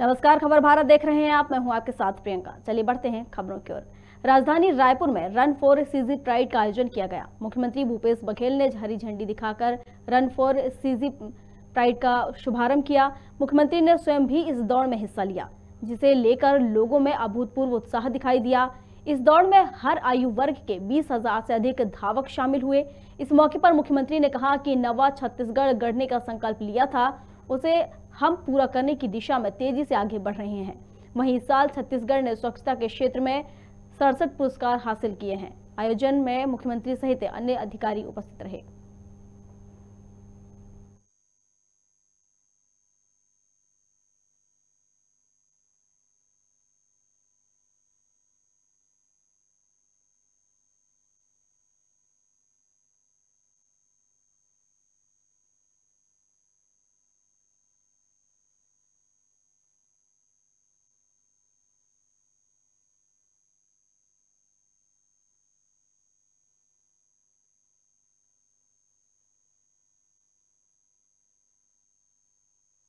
नमस्कार खबर भारत देख रहे हैं आप मैं हूं आपके साथ प्रियंका चलिए बढ़ते हैं खबरों की ओर राजधानी रायपुर में रन फॉर सीजी प्राइड का आयोजन किया गया मुख्यमंत्री भूपेश बघेल ने हरी झंडी दिखाकर रन फॉर सीजी प्राइड का शुभारंभ किया मुख्यमंत्री ने स्वयं भी इस दौड़ में हिस्सा लिया जिसे लेकर लोगों में अभूतपूर्व उत्साह दिखाई दिया इस दौड़ में हर आयु वर्ग के बीस हजार से अधिक धावक शामिल हुए इस मौके पर मुख्यमंत्री ने कहा कि नवा छत्तीसगढ़ गढ़ने का संकल्प लिया था उसे हम पूरा करने की दिशा में तेजी से आगे बढ़ रहे हैं वहीं इस साल छत्तीसगढ़ ने स्वच्छता के क्षेत्र में सड़सठ पुरस्कार हासिल किए हैं आयोजन में मुख्यमंत्री सहित अन्य अधिकारी उपस्थित रहे